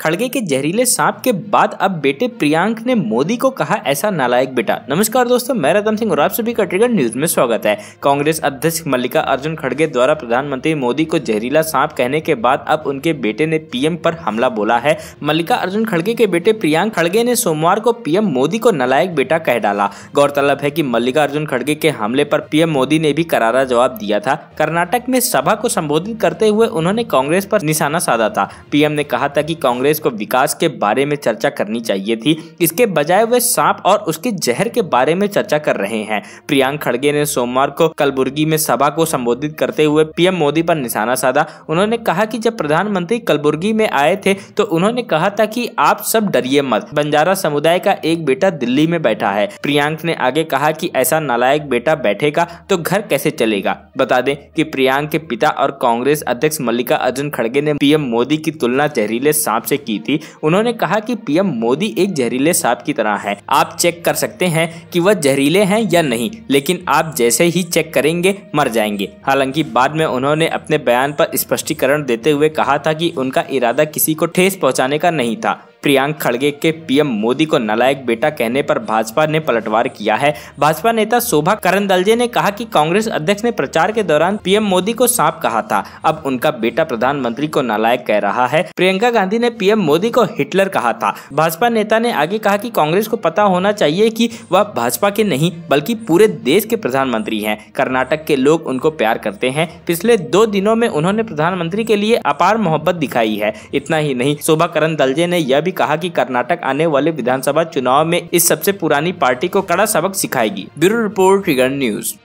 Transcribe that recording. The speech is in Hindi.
खड़गे के जहरीले सांप के बाद अब बेटे प्रियांक ने मोदी को कहा ऐसा नालायक बेटा नमस्कार दोस्तों मैं रतन सिंह और आप सभी का ट्रिगर न्यूज में स्वागत है कांग्रेस अध्यक्ष मल्लिका अर्जुन खड़गे द्वारा प्रधानमंत्री मोदी को जहरीला सांप कहने के बाद अब उनके बेटे ने पीएम पर हमला बोला है मल्लिका अर्जुन खड़गे के बेटे प्रियांक खड़गे ने सोमवार को पीएम मोदी को नालायक बेटा कह डाला गौरतलब है की मल्लिका अर्जुन खड़गे के हमले पर पीएम मोदी ने भी करारा जवाब दिया था कर्नाटक में सभा को संबोधित करते हुए उन्होंने कांग्रेस पर निशाना साधा था पीएम ने कहा था की कांग्रेस कांग्रेस को विकास के बारे में चर्चा करनी चाहिए थी इसके बजाय वे सांप और उसके जहर के बारे में चर्चा कर रहे हैं प्रियांक खड़गे ने सोमवार को कलबुर्गी में सभा को संबोधित करते हुए पीएम मोदी पर निशाना साधा उन्होंने कहा कि जब प्रधानमंत्री कलबुर्गी में आए थे तो उन्होंने कहा था कि आप सब डरिए मत बंजारा समुदाय का एक बेटा दिल्ली में बैठा है प्रियांक ने आगे कहा कि ऐसा नालायक बेटा बैठेगा तो घर कैसे चलेगा बता दें कि प्रियांक के पिता और कांग्रेस अध्यक्ष मल्लिका अर्जुन खड़गे ने पीएम मोदी की तुलना जहरीले सांप से की थी उन्होंने कहा कि पीएम मोदी एक जहरीले सांप की तरह है आप चेक कर सकते हैं कि वह जहरीले हैं या नहीं लेकिन आप जैसे ही चेक करेंगे मर जाएंगे हालांकि बाद में उन्होंने अपने बयान पर स्पष्टीकरण देते हुए कहा था कि उनका इरादा किसी को ठेस पहुंचाने का नहीं था प्रियांक खड़गे के पीएम मोदी को नलायक बेटा कहने पर भाजपा ने पलटवार किया है भाजपा नेता शोभा करंदलजे ने कहा कि कांग्रेस अध्यक्ष ने प्रचार के दौरान पीएम मोदी को सांप कहा था अब उनका बेटा प्रधानमंत्री को नलायक कह रहा है प्रियंका गांधी ने पीएम मोदी को हिटलर कहा था भाजपा नेता ने आगे कहा की कांग्रेस को पता होना चाहिए की वह भाजपा के नहीं बल्कि पूरे देश के प्रधानमंत्री है कर्नाटक के लोग उनको प्यार करते हैं पिछले दो दिनों में उन्होंने प्रधानमंत्री के लिए अपार मोहब्बत दिखाई है इतना ही नहीं शोभा करण दलजे ने यह भी भी कहा कि कर्नाटक आने वाले विधानसभा चुनाव में इस सबसे पुरानी पार्टी को कड़ा सबक सिखाएगी ब्यूरो रिपोर्ट न्यूज